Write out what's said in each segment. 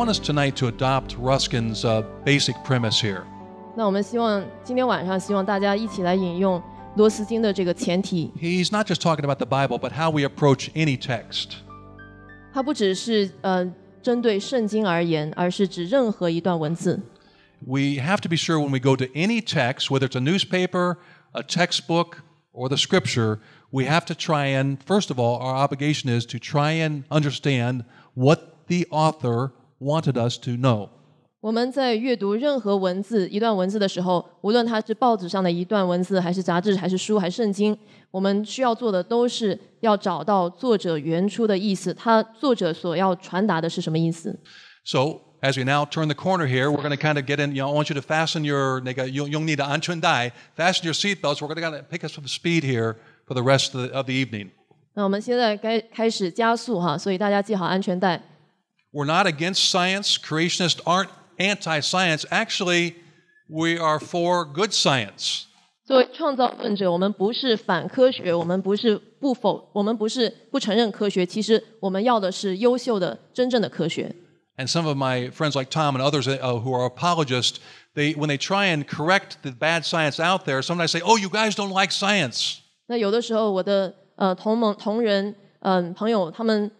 want us tonight to adopt Ruskin's uh, basic premise here. 那我们希望今天晚上希望大家一起来引用罗斯金的这个前提。He's not just talking about the Bible, but how we approach any text. 它不只是呃针对圣经而言，而是指任何一段文字。We have to be sure when we go to any text, whether it's a newspaper, a textbook, or the scripture, we have to try and, first of all, our obligation is to try and understand what the author wanted us to know. 我们在阅读任何文字、一段文字的时候，无论它是报纸上的一段文字，还是杂志，还是书，还是圣经，我们需要做的都是要找到作者原初的意思，他作者所要传达的是什么意思。So as we now turn the corner here, we're going to kind of get in. You know, I want you to fasten your 那个用用你的安全带，fasten your seat belts. We're going to kind of pick us up speed here for the rest of the, of the evening. 那我们现在该开始加速哈，所以大家系好安全带。we're not against science. Creationists aren't anti science. Actually, we are for good science. 作为创造论者，我们不是反科学，我们不是不否，我们不是不承认科学。其实我们要的是优秀的、真正的科学。And some of my friends, like Tom and others, uh, who are apologists, they when they try and correct the bad science out there, sometimes say, "Oh, you guys don't like science." 那有的时候，我的呃同盟同仁、嗯、呃、朋友，他们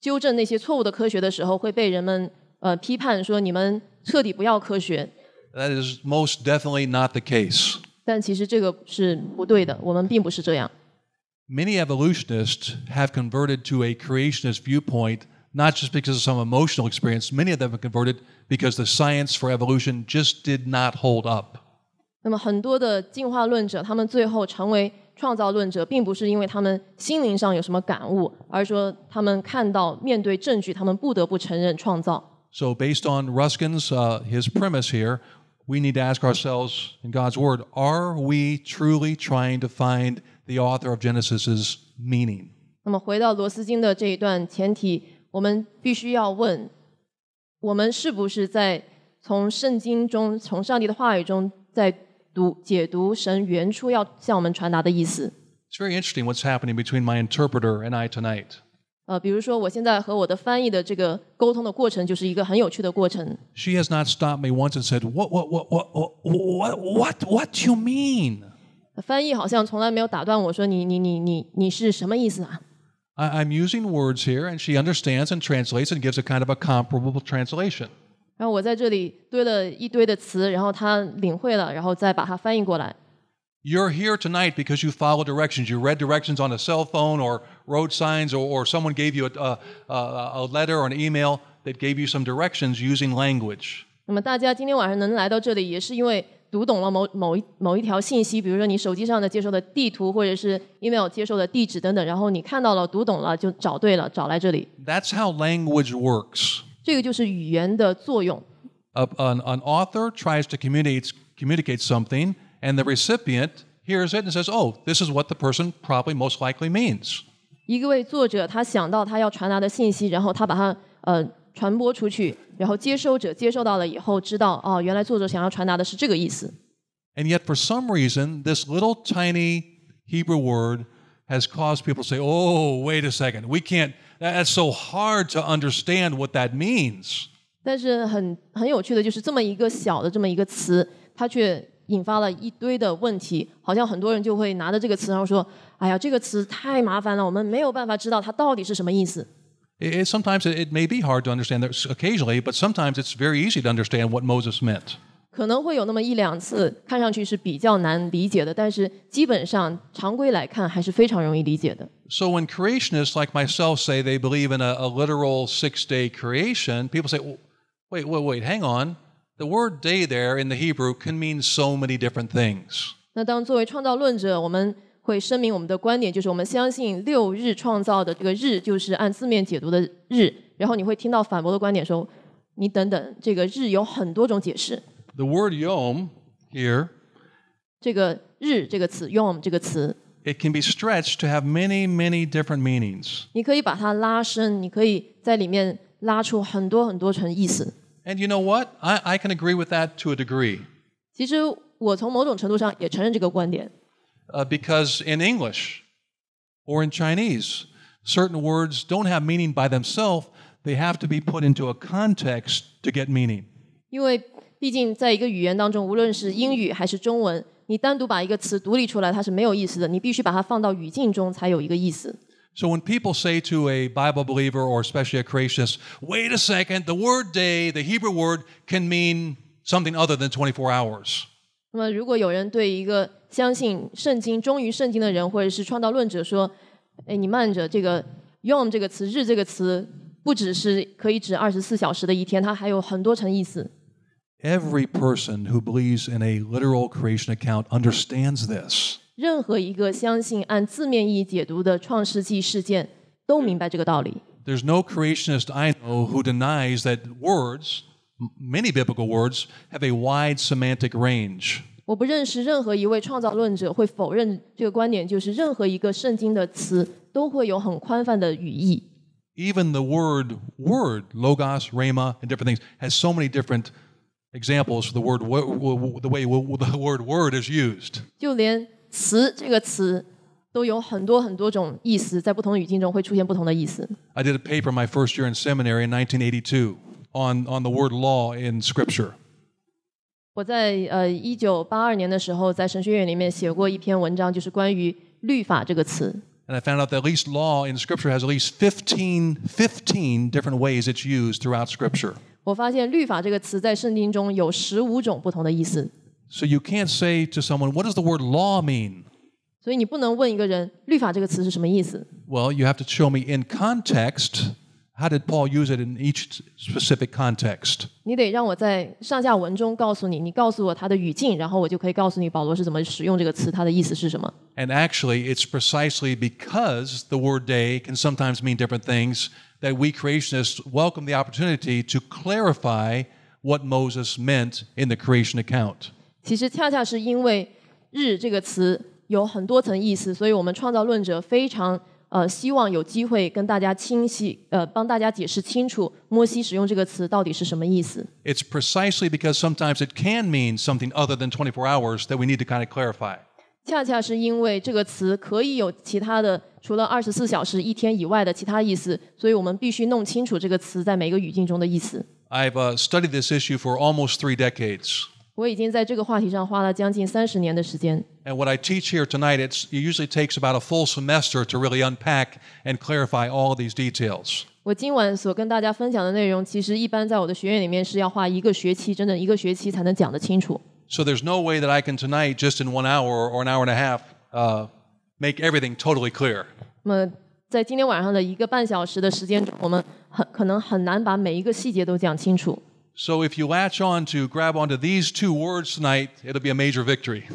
纠正那些错误的科学的时候，会被人们呃批判说你们彻底不要科学。That is most definitely not the case. 但其实这个是不对的，我们并不是这样。Many evolutionists have converted to a creationist viewpoint, not just because of some emotional experience. Many of them have converted because the science for evolution just did not hold up. 那么很多的进化论者，他们最后成为创造论者并不是因为他们心灵上有什么感悟，而是说他们看到面对证据，他们不得不承认创造。So based on Ruskin's, uh, his premise here, we need to ask ourselves in God's word, are we truly trying to find the author of Genesis's meaning? 那么回到罗斯金的这一段前提，我们必须要问，我们是不是在从圣经中、从上帝的话语中在。读解读神原初要向我们传达的意思。It's very interesting what's happening between my interpreter and I tonight. 呃，比如说我现在和我的翻译的这个沟通的过程，就是一个很有趣的过程。She has not stopped me once and said, "What, what, what, what, what, what, what do you mean?" 翻译好像从来没有打断我说你你你你你是什么意思啊？I, am using words here, and she understands and translates and gives a kind of a comparable translation. 然后我在这里堆了一堆的词，然后他领会了，然后再把它翻译过来。You're here tonight because you followed directions. You read directions on a cell phone or road signs, or, or someone gave you a, a, a letter or an email that gave you some directions using language. 那么大家今天晚上能来到这里，也是因为读懂了某某一某一条信息，比如说你手机上的接收的地图，或者是 how language works. 这个就是语言的作用。A, an, an author tries to communicate communicate something, and the recipient hears it and says, "Oh, this is what the person probably most likely means." 一位作者他想到他要传达的信息，然后他把它呃传播出去，然后接收者接受到了以后，知道哦，原来作者想要传达的是这个意思。And yet, for some reason, this little tiny Hebrew word has caused people to say, "Oh, wait a second, we can't." That's so hard to understand what that means. 但是很很有趣的就是这么一个小的这么一个词，它却引发了一堆的问题，好像很多人就会拿着这个词，然后说：“哎呀，这个词太麻烦了，我们没有办法知道它到底是什么意思。” It, sometimes it may be hard to understand occasionally, but sometimes it's very easy to understand what Moses meant. 可能会有那么一两次看上去是比较难理解的，但是基本上常规来看还是非常容易理解的。So when creationists like myself say they believe in a a literal six-day creation, people say, "Wait, wait, wait, hang on. The word 'day' there in the Hebrew can mean so many different things." 那当作为创造论者，我们会声明我们的观点，就是我们相信六日创造的这个日就是按字面解读的日。然后你会听到反驳的观点说：“你等等，这个日有很多种解释。” The word yom here. 这个日这个词，yom it can be stretched to have many, many different meanings. And you know what? I, I can agree with that to a degree. because in English or in Chinese, certain words don't have meaning by themselves. They have to be put into a context to get meaning. 因为毕竟，在一个语言当中，无论是英语还是中文，你单独把一个词独立出来，它是没有意思的。你必须把它放到语境中，才有一个意思。So when people say to a Bible believer or especially a creationist, wait a second, the word day, the Hebrew word, can mean something other than 24 hours. 那么，如果有人对一个相信圣经、忠于圣经的人，或者是创造论者说：“哎，你慢着，这个 ‘yom’ 这个词，日这个词，不只是可以指二十四小时的一天，它还有很多层意思。” Every person who believes in a literal creation account understands this. 任何一个相信按字面意义解读的创世纪事件都明白这个道理。There's no creationist I know who denies that words, many biblical words, have a wide semantic range. 我不认识任何一位创造论者会否认这个观点，就是任何一个圣经的词都会有很宽泛的语义。Even the word "word" (logos, rama, and different things has so many different examples the word the way the word word is used. 就连词这个词都有很多很多种意思，在不同的语境中会出现不同的意思。I did a paper my first year in seminary in 1982 on on the word law in scripture. 我在呃一九八二年的时候，在神学院里面写过一篇文章，就是关于律法这个词。And I found out that at least law in Scripture has at least 15, 15 different ways it's used throughout Scripture. 我发现“律法”这个词在圣经中有十五种不同的意思。So you can't say to someone, "What does the word law mean?" 所以你不能问一个人“律法”这个词是什么意思。Well, you have to show me in context. How did Paul use it in each specific context? 你得让我在上下文中告诉你，你告诉我它的语境，然后我就可以告诉你保罗是怎么使用这个词，它的意思是什么。And actually, it's precisely because the word "day" can sometimes mean different things that we creationists welcome the opportunity to clarify what Moses meant in the creation account. 其实恰恰是因为“日”这个词有很多层意思，所以我们创造论者非常呃希望有机会跟大家清晰呃帮大家解释清楚摩西使用这个词到底是什么意思。It's precisely because sometimes it can mean something other than 24 hours that we need to kind of clarify. 恰恰是因为这个词可以有其他的，除了二十四小时、一天以外的其他意思，所以我们必须弄清楚这个词在每个语境中的意思。I've uh, studied this issue for almost three decades. 我已经在这个话题上花了将近三十年的时间。And what I teach here tonight, it's, it usually takes about a full semester to really unpack and clarify all of these details. 我今晚所跟大家分享的内容，其实一般在我的学院里面是要花一个学期，整整一个学期才能讲得清楚。so there's no way that I can tonight, just in one hour or an hour and a half, uh, make everything totally clear. 那么在今天晚上的一个半小时的时间中，我们很可能很难把每一个细节都讲清楚。So if you latch on to grab onto these two words tonight, it'll be a major victory.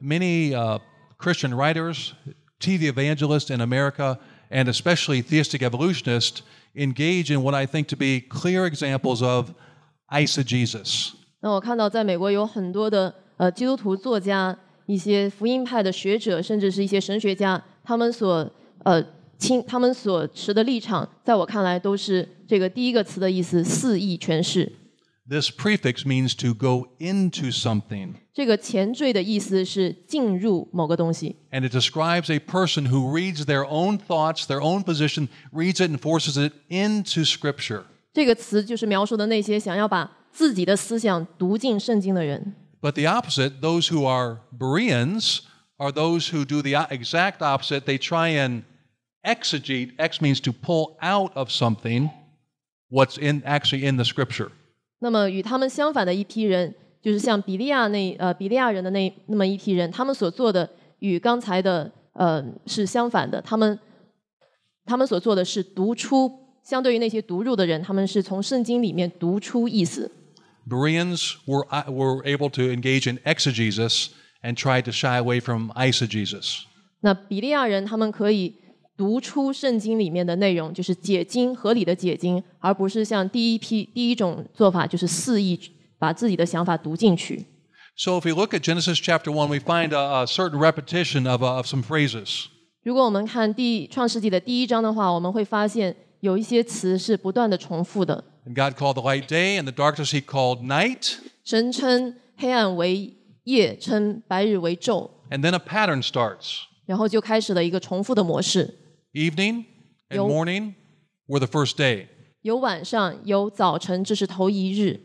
many uh, Christian writers, TV evangelists in America. And especially theistic evolutionists engage in what I think to be clear examples of isogesis. 那我看到在美国有很多的呃基督徒作家、一些福音派的学者，甚至是一些神学家，他们所呃亲他们所持的立场，在我看来都是这个第一个词的意思：肆意诠释。This prefix means to go into something. 这个前缀的意思是进入某个东西。And it describes a person who reads their own thoughts, their own position, reads it and forces it into Scripture. 这个词就是描述的那些想要把自己的思想读进圣经的人。But the opposite, those who are Bereans, are those who do the exact opposite. They try and exegete. Ex means to pull out of something what's in actually in the Scripture. 那么，与他们相反的一批人，就是像比利亚那呃比利亚人的那那么一批人，他们所做的与刚才的呃是相反的。他们他们所做的是读出，相对于那些读入的人，他们是从圣经里面读出意思。Brians were were able to engage in exegesis and tried to shy away from isegesis。那比利亚人他们可以。读出圣经里面的内容，就是解经合理的解经，而不是像第一批第一种做法，就是肆意把自己的想法读进去。So if we look at Genesis chapter one, we find a, a certain repetition of uh, of some phrases. 如果我们看第创世纪的第一章的话，我们会发现有一些词是不断的重复的。And God called the light day, and the darkness He called night. 神称黑暗为夜，称白日为昼。And then a pattern starts. 然后就开始了一个重复的模式。evening and morning were the first day. 有晚上，有早晨，这是头一日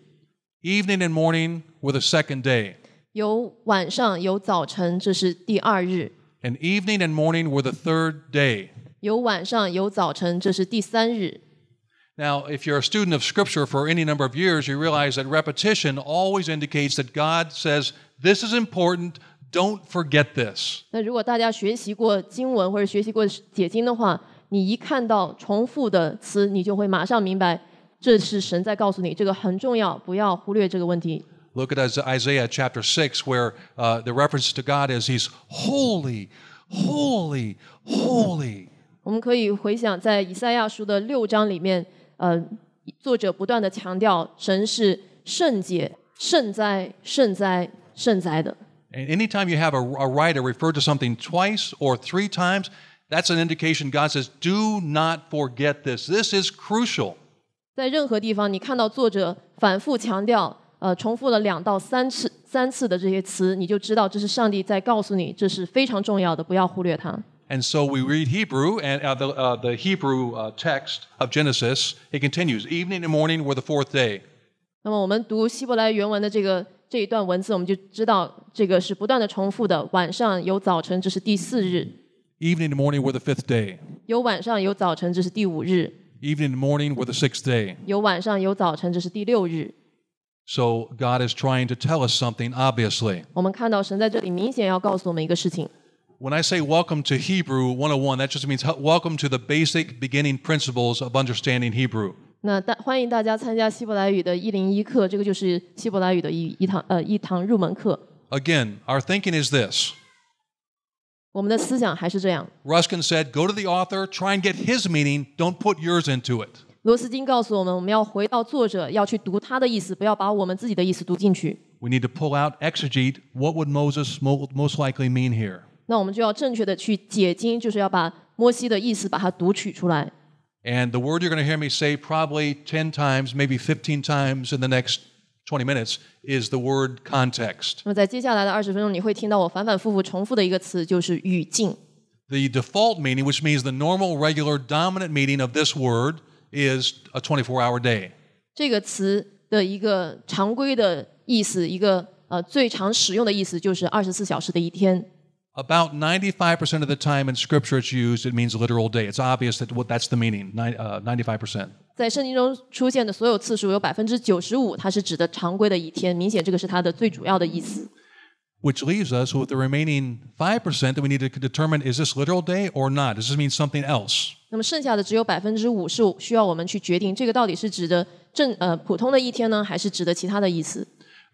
；Evening and morning were the second day. 有晚上，有早晨，这是第二日；And evening and morning were the third day. 有晚上，有早晨，这是第三日。Now, if you're a student of Scripture for any number of years, you realize that repetition always indicates that God says, This is important, Don't forget this。那如果大家学习过经文或者学习过解经的话，你一看到重复的词，你就会马上明白，这是神在告诉你，这个很重要，不要忽略这个问题。Look at Isaiah chapter six, where the reference to God is He's holy, holy, holy. 我们可以回想在以赛亚书的六章里面，嗯，作者不断的强调神是圣洁、圣哉、圣哉、圣哉的。And anytime you have a, a writer refer to something twice or three times, that's an indication God says, do not forget this. This is crucial. 在任何地方，你看到作者反复强调，呃，重复了两到三次、三次的这些词，你就知道这是上帝在告诉你，这是非常重要的，不要忽略它。And so we read Hebrew and uh, the, uh, the Hebrew uh, text of Genesis. It continues, evening and morning were the fourth day. 那么我们读希伯来原文的这个这一段文字，我们就知道这个是不断的重复的。晚上有早晨，这是第四日；Evening and morning were the fifth day. 有晚上有早晨，这是第五日。Evening and morning were the sixth day. 有晚上有早晨，这是第六日。So God is trying to tell us something, obviously. 我们看到神在这里明显要告诉我们一个事情。When I say welcome to Hebrew 101, that just means welcome to the basic beginning principles of understanding Hebrew. 那大欢迎大家参加希伯来语的一零一课，这个就是希伯来语的一一堂呃一堂入门课。Again, our thinking is this. 我们的思想还是这样。Ruskin said, "Go to the author, try and get his meaning. Don't put yours into it." 罗斯金告诉我们，我们要回到作者，要去读他的意思，不要把我们自己的意思读进去。We need to pull out, exegete. What would Moses most likely mean here? 那我们就要正确的去解经，就是要把摩西的意思把它读取出来。and the word you're going to hear me say probably 10 times, maybe 15 times in the next 20 minutes is the word context. The default meaning, which means the normal, regular, dominant meaning of this word, is a 24-hour day about 95% of the time in scripture it's used it means literal day it's obvious that what that's the meaning uh, 95 percent. which leaves us with the remaining 5% that we need to determine is this literal day or not? Does this mean something else? 那么剩下的只有百分之五是需要我们去决定，这个到底是指的正呃普通的一天呢，还是指的其他的意思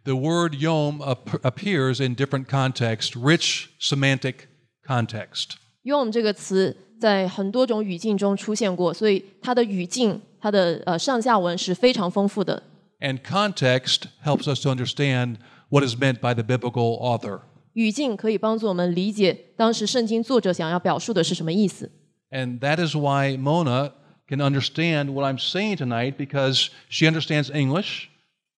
the word yom ap- appears in different contexts, rich semantic context. yom 这个词在很多种语境中出现过，所以它的语境、它的呃上下文是非常丰富的。And context helps us to understand what is meant by the biblical author. 语境可以帮助我们理解当时圣经作者想要表述的是什么意思。And that is why Mona can understand what I'm saying tonight because she understands English,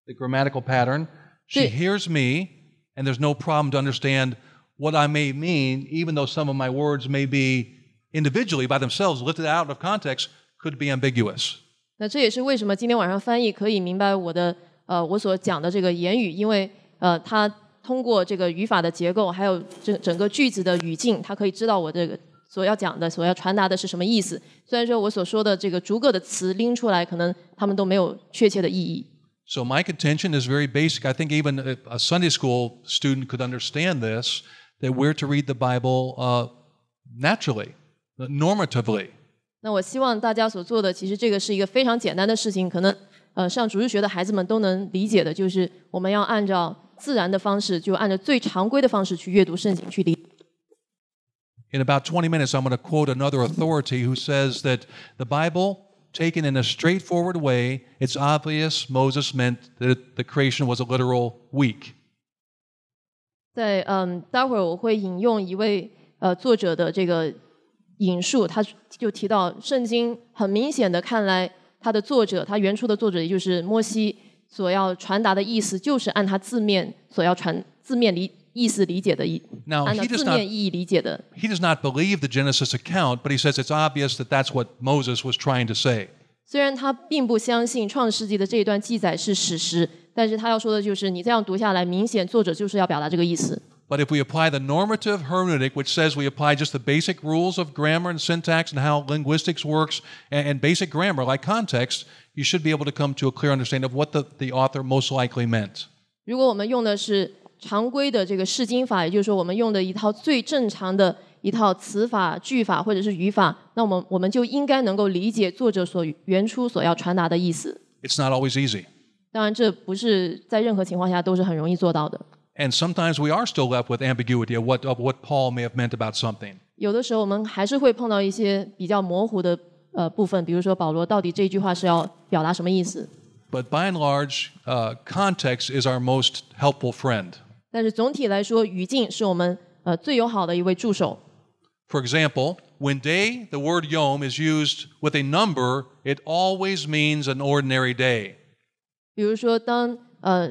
the grammatical pattern, She hears me, and there's no problem to understand what I may mean, even though some of my words may be individually, by themselves, lifted out of context, could be ambiguous. 那这也是为什么今天晚上翻译可以明白我的呃我所讲的这个言语，因为呃他通过这个语法的结构，还有整整个句子的语境，他可以知道我这个所要讲的、所要传达的是什么意思。虽然说我所说的这个逐个的词拎出来，可能他们都没有确切的意义。So my contention is very basic. I think even a, Sunday school student could understand this that we're to read the Bible uh, naturally, normatively. 那我希望大家所做的，其实这个是一个非常简单的事情，可能呃上主日学的孩子们都能理解的，就是我们要按照自然的方式，就按照最常规的方式去阅读圣经，去理。In about 20 minutes, I'm going to quote another authority who says that the Bible taken in a straightforward way, it's obvious Moses meant that the creation was a literal week. 在嗯，待会儿我会引用一位呃作者的这个引述，他就提到圣经很明显的看来，它的作者，它原初的作者也就是摩西所要传达的意思，就是按他字面所要传字面理 he does not believe the Genesis account, but he says it's obvious that that's what Moses was trying to say. 虽然他并不相信创世纪的这一段记载是史实，但是他要说的就是你这样读下来，明显作者就是要表达这个意思。But if we apply the normative hermeneutic, which says we apply just the basic rules of grammar and syntax and how linguistics works and, and basic grammar like context, you should be able to come to a clear understanding of what the, the author most likely meant. 如果我们用的是常规的这个释经法，也就是说我们用的一套最正常的一套词法、句法或者是语法，那我们我们就应该能够理解作者所原初所要传达的意思。It's not always easy。当然，这不是在任何情况下都是很容易做到的。And sometimes we are still left with ambiguity of what of what Paul may have meant about something。有的时候我们还是会碰到一些比较模糊的呃部分，比如说保罗到底这句话是要表达什么意思？But by and large, uh, context is our most helpful friend. For example, when day, the word yom is used with a number, it always means an ordinary day. 比如说，当呃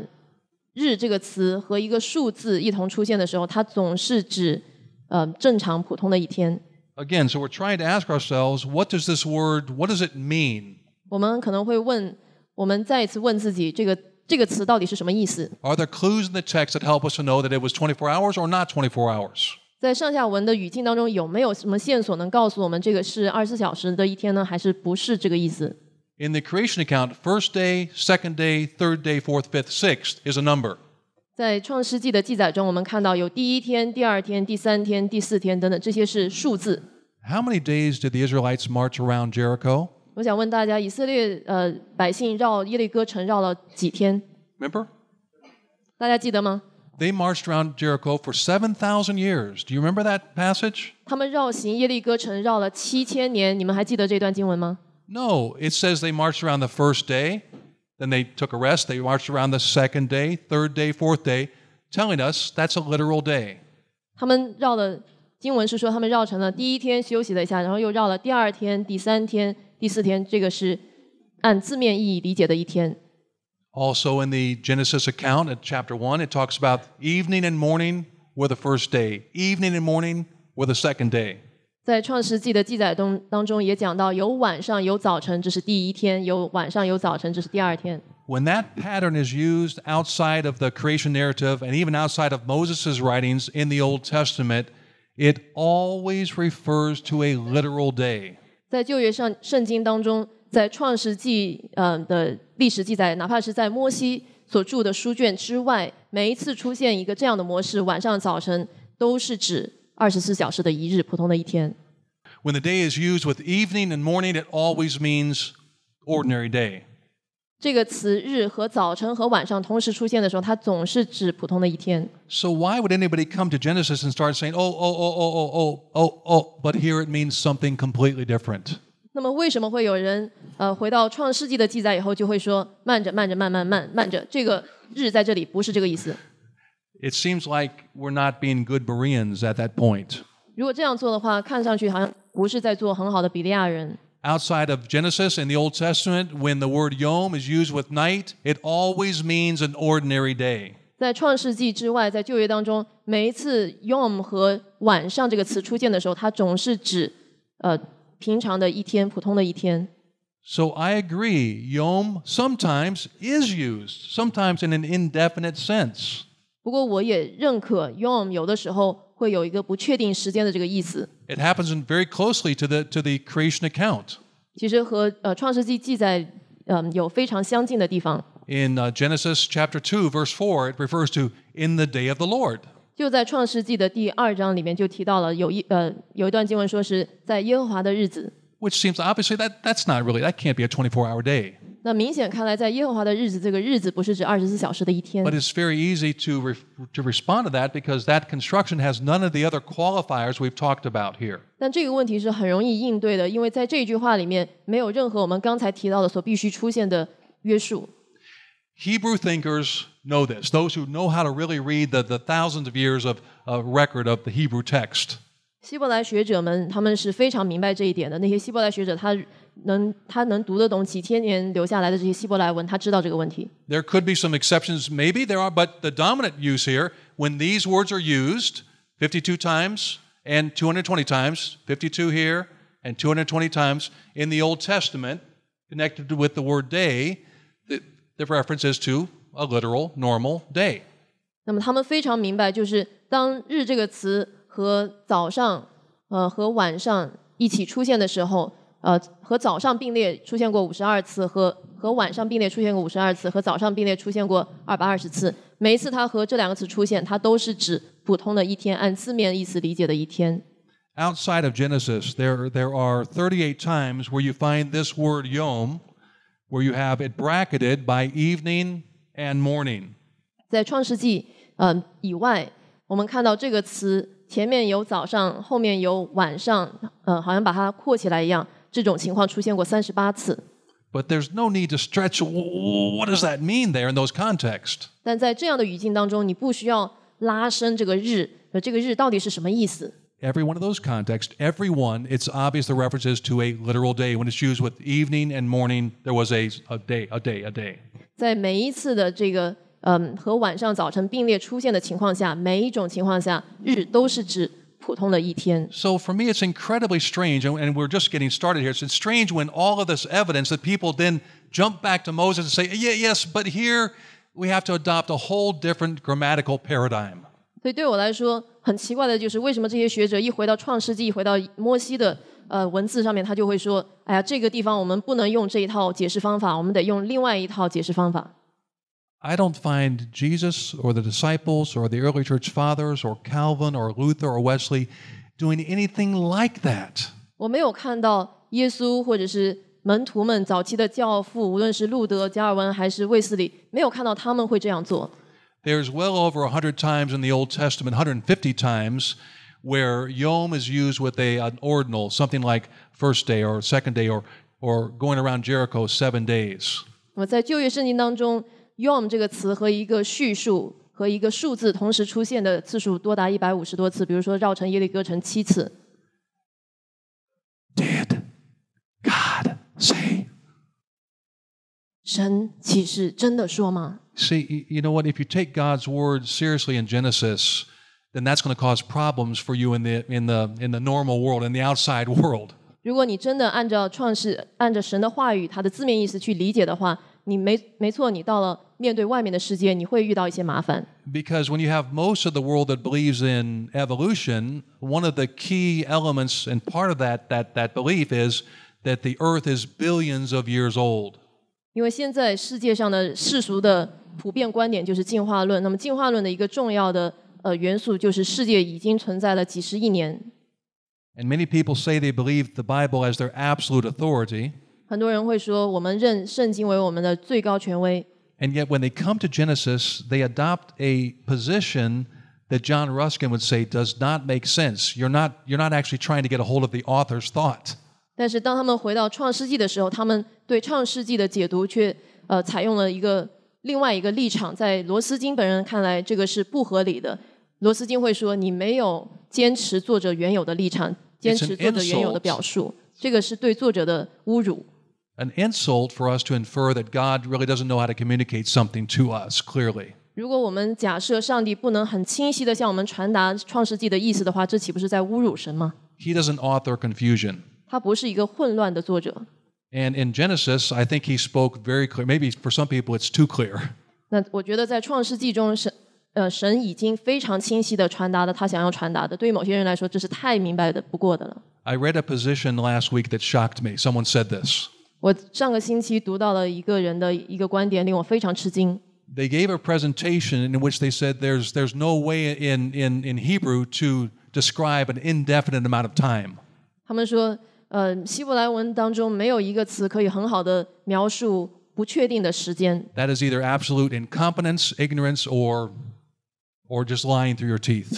日这个词和一个数字一同出现的时候，它总是指呃正常普通的一天。Again, so we're trying to ask ourselves, what does this word, what does it mean? 我们可能会问，我们再一次问自己，这个这个词到底是什么意思？Are there clues in the text that help us to know that it was 24 hours or not 24 hours? In the creation account, first day, second day, third day, fourth, fifth, sixth is a number. 在创世纪的记载中，我们看到有第一天、第二天、第三天、第四天等等，这些是数字。How many days did the Israelites march around Jericho? 我想问大家，以色列呃百姓绕耶利哥城绕了几天？Remember? marched around Jericho for 7,000 years. Do you remember that passage? it says they marched around the first day, then they took a rest, they marched around the second day, third day, fourth day, telling us that's a literal day. 他们绕了，经文是说他们绕成了第一天休息了一下，然后又绕了第二天、第三天、第四天，这个是按字面意义理解的一天。Also in the Genesis account at chapter 1, it talks about evening and morning were the first day, evening and morning were the second day. 在创世纪的记载中当中也讲到，有晚上，有早晨，这是第一天；有晚上，有早晨，这是第二天。When that pattern is used outside of the creation narrative and even outside of Moses' writings in the Old Testament, it always refers to a literal day. 在旧约上圣经当中，在创世纪嗯的历史记载，哪怕是在摩西所著的书卷之外，每一次出现一个这样的模式，晚上、早晨都是指二十四小时的一日，普通的一天。这个词日和早晨和晚上同时出现的时候，它总是指普通的一天。So why would anybody come to Genesis and start saying, "Oh, oh, oh, oh, oh, oh, oh, oh," but here it means something completely different? 那么为什么会有人呃回到创世纪的记载以后就会说慢着慢着慢慢慢慢着这个日在这里不是这个意思？It seems like we're not being good Bereans at that point. 如果这样做的话，看上去好像不是在做很好的比利亚人。outside of Genesis in the Old Testament, when the word yom is used with night, it always means an ordinary day. 在创世纪之外，在旧约当中，每一次 yom 和晚上这个词出现的时候，它总是指呃平常的一天，普通的一天。So I agree, yom sometimes is used, sometimes in an indefinite sense. 不过我也认可 yom 有的时候会有一个不确定时间的这个意思。It happens very closely to the to the creation account。其实和呃创世纪记载嗯有非常相近的地方。In Genesis chapter two verse four, it refers to in the day of the Lord。就在创世纪的第二章里面就提到了有一呃有一段经文说是在耶和华的日子。Which seems obviously that that's not really that can't be a twenty-four h o u r day. But it's very easy to, re- to respond to that because that construction has none of the other qualifiers we've talked about here. 但这个问题是很容易应对的，因为在这句话里面没有任何我们刚才提到的所必须出现的约束。Hebrew thinkers know this, those who know how to really read the, the thousands of years of uh, record of the Hebrew text. 希伯来学者们他们是非常明白这一点的。那些希伯来学者他 there could be some exceptions, maybe there are, but the dominant use here, when these words are used 52 times and 220 times, 52 here and 220 times in the Old Testament, connected with the word day, the, the reference is to a literal normal day. 那么他们非常明白，就是当“日”这个词和早上，呃，和晚上一起出现的时候。呃，和早上并列出现过五十二次，和和晚上并列出现过五十二次，和早上并列出现过二百二十次。每一次它和这两个词出现，它都是指普通的一天，按字面意思理解的一天。Outside of Genesis, there there are thirty-eight times where you find this word yom, where you have it bracketed by evening and morning。在创世纪嗯以外，我们看到这个词前面有早上，后面有晚上，嗯，好像把它括起来一样。这种情况出现过三十八次。But there's no need to stretch. What does that mean there in those contexts, every one of those contexts, every one, it's obvious the reference is to a literal day. When it's used with evening and morning, there was a, a day, a day, a day. 普通的一天。So for me, it's incredibly strange, and we're just getting started here. It's strange when all of this evidence that people then jump back to Moses and say, "Yeah, yes, but here we have to adopt a whole different grammatical paradigm." 所以对我来说，很奇怪的就是为什么这些学者一回到创世纪，回到摩西的呃文字上面，他就会说：“哎呀，这个地方我们不能用这一套解释方法，我们得用另外一套解释方法。” I don't find Jesus or the disciples or the early church fathers or Calvin or Luther or Wesley doing anything like that. 我没有看到耶稣或者是门徒们早期的教父，无论是路德、加尔文还是卫斯理，没有看到他们会这样做。There's well over 100 times in the Old Testament, 150 times, where yom is used with a, an ordinal, something like first day or second day or, or going around Jericho seven days. 我在旧约圣经当中。Yom 这个词和一个叙述和一个数字同时出现的次数多达一百五十多次，比如说绕成耶利哥城七次。Did God say？神其实真的说吗？See, you know what? If you take God's words seriously in Genesis, then that's going to cause problems for you in the in the in the normal world in the outside world. 如果你真的按照创世、按照神的话语，它的字面意思去理解的话。你没没错，你到了面对外面的世界，你会遇到一些麻烦。Because when you have most of the world that believes in evolution, one of the key elements and part of that that that belief is that the Earth is billions of years old. 因为现在世界上的世俗的普遍观点就是进化论。那么进化论的一个重要的呃元素就是世界已经存在了几十亿年。And many people say they believe the Bible as their absolute authority. 很多人会说，我们认圣经为我们的最高权威。And yet when they come to Genesis, they adopt a position that John Ruskin would say does not make sense. You're not you're not actually trying to get a hold of the author's thought. 但是当他们回到创世纪的时候，他们对创世纪的解读却呃采用了一个另外一个立场。在罗斯金本人看来，这个是不合理的。罗斯金会说，你没有坚持作者原有的立场，坚持作者原有的表述，这个是对作者的侮辱。an insult for us to infer that God really doesn't know how to communicate something to us clearly. 如果我们假设上帝不能很清晰地向我们传达创世纪的意思的话，这岂不是在侮辱神吗？He doesn't author confusion. 他不是一个混乱的作者。And in Genesis, I think he spoke very clear. Maybe for some people it's too clear. 那我觉得在创世纪中，神呃神已经非常清晰地传达了他想要传达的。对于某些人来说，这是太明白的不过的了。I read a position last week that shocked me. Someone said this. 我上个星期读到了一个人的一个观点，令我非常吃惊。They gave a presentation in which they said there's there's no way in in in Hebrew to describe an indefinite amount of time. 他们说，呃，希伯来文当中没有一个词可以很好的描述不确定的时间。That is either absolute incompetence, ignorance, or or just lying through your teeth.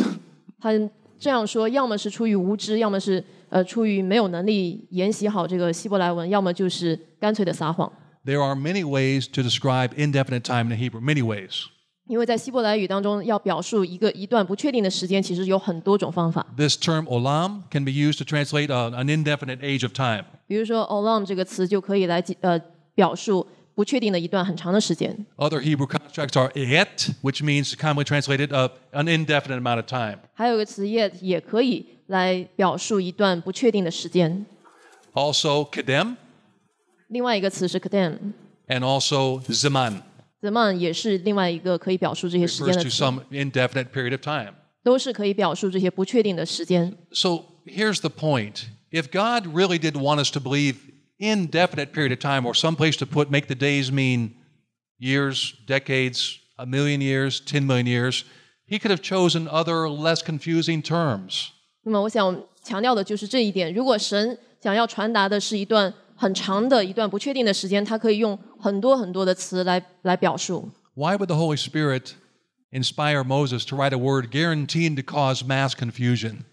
呃，出于没有能力研习好这个希伯来文，要么就是干脆的撒谎。There are many ways to describe indefinite time in Hebrew. Many ways. 因为在希伯来语当中，要表述一个一段不确定的时间，其实有很多种方法。This term olam can be used to translate an indefinite age of time. 比如说，olam 这个词就可以来呃表述。不确定的一段很长的时间。Other Hebrew contracts are yet, which means commonly translated an indefinite amount of time. 还有个词 yet 也可以来表述一段不确定的时间。Also kedem. 另外一个词是 kedem。And also zaman. Zaman 也是另外一个可以表述这些时间的词。Refers to some indefinite period of time. 都是可以表述这些不确定的时间。So here's the point. If God really did want us to believe indefinite period of time or some place to put, make the days mean years, decades, a million years, 10 million years. He could have chosen other less confusing terms. 那么我想强调的就是这一点。如果神想要传达的是一段很长的一段不确定的时间，他可以用很多很多的词来来表述。Why would the Holy Spirit inspire Moses to write a word guaranteed to cause mass confusion?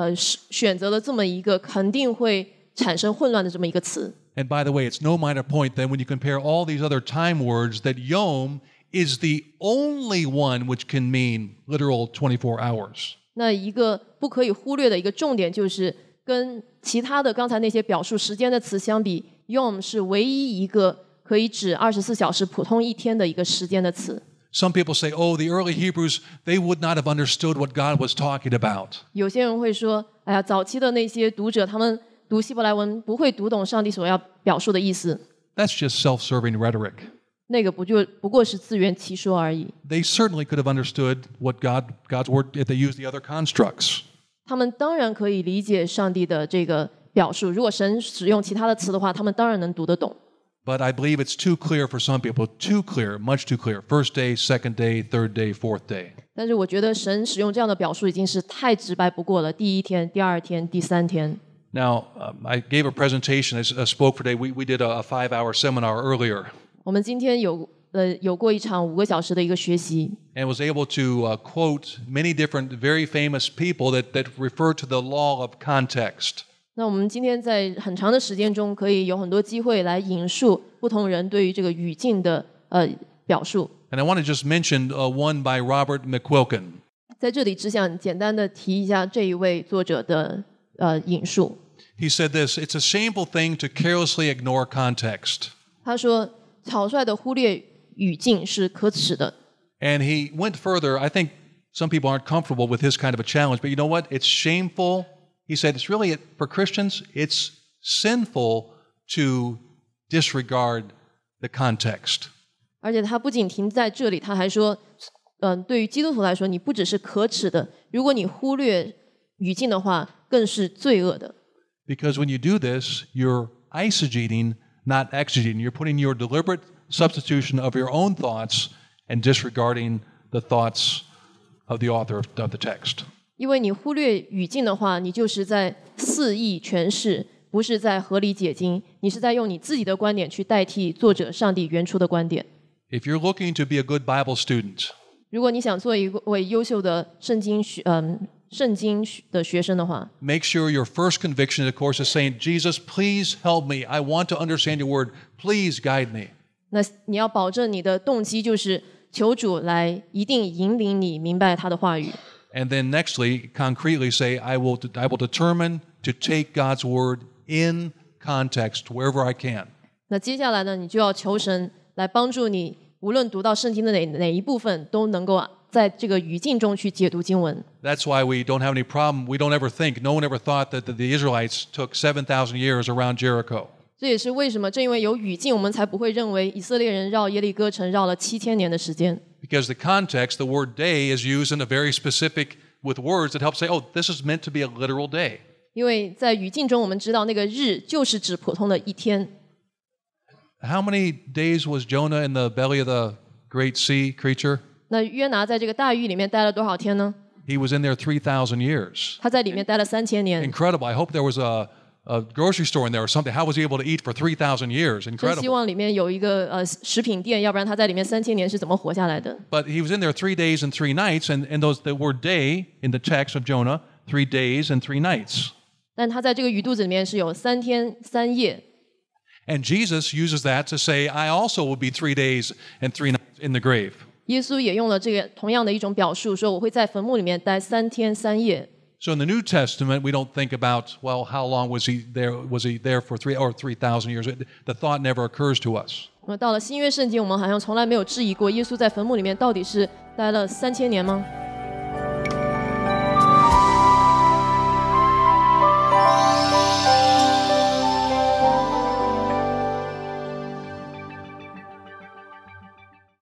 呃，选择了这么一个肯定会产生混乱的这么一个词。And by the way, it's no minor point t h e n when you compare all these other time words, that yom is the only one which can mean literal 24 hours. 那一个不可以忽略的一个重点就是，跟其他的刚才那些表述时间的词相比，yom 是唯一一个可以指二十四小时普通一天的一个时间的词。Some people say, "Oh, the early Hebrews, they would not have understood what God was talking about." That's just self-serving rhetoric. they certainly could have understood what God God's word if they used the other constructs. 他们当然可以理解上帝的这个表述，如果神使用其他的词的话，他们当然能读得懂。but I believe it's too clear for some people, too clear, much too clear. First day, second day, third day, fourth day. 但是我觉得神使用这样的表述已经是太直白不过了。第一天、第二天、第三天。Now, um, I gave a presentation. I uh, spoke for today. We, we did a, five-hour seminar earlier, 我们今天有呃有过一场五个小时的一个学习，and was able to uh, quote many different, very famous people that, that refer to the law of context. 那我们今天在很长的时间中，可以有很多机会来引述不同人对于这个语境的呃表述。And I want to just mention uh, one by Robert McQuilkin. He said this: "It's a shameful thing to carelessly ignore context." 他说，草率的忽略语境是可耻的。And he went further. I think some people aren't comfortable with his kind of a challenge, but you know what? It's shameful he said it's really, for Christians, it's sinful to disregard the context. 而且他不仅停在这里，他还说，嗯、呃，对于基督徒来说，你不只是可耻的，如果你忽略语境的话，更是罪恶的。Because when you do this, you're eisegeting, not exegeting. You're putting your deliberate substitution of your own thoughts and disregarding the thoughts of the author of the text. 因为你忽略语境的话，你就是在肆意诠释，不是在合理解经，你是在用你自己的观点去代替作者上帝原初的观点。If you're looking to be a good Bible student，如果你想做一位优秀的圣经学嗯圣经的学生的话，Make sure your first conviction, of course, is saying, "Jesus, please help me. I want to understand your word. Please guide me." 那你要保证你的动机就是求主来一定引领你明白他的话语。and then nextly, concretely say, I will, I will determine to take God's word in context wherever I can. That's why we don't have any problem. We don't ever think. No one ever thought that the, the Israelites took seven thousand years around Jericho. 这也是为什么，正因为有语境，我们才不会认为以色列人绕耶利哥城绕了七千年的时间。because the context, the word day, is used in a very specific with words that help say, oh, this is meant to be a literal day. How many days was Jonah in the belly of the great sea creature? He was in there 3,000 years. Incredible. I hope there was a a grocery store in there or something. How was he able to eat for 3,000 years? Incredible. But he was in there three days and three nights, and, and those that were day in the text of Jonah, three days and three nights. And Jesus uses that to say, I also will be three days and three nights in the grave. 耶稣也用了这个同样的一种表述，说我会在坟墓里面待三天三夜。so in the New Testament, we don't think about, well, how long was he there? Was he there for three or three thousand years? The thought never occurs to us. 那么到了新约圣经，我们好像从来没有质疑过耶稣在坟墓里面到底是待了三千年吗？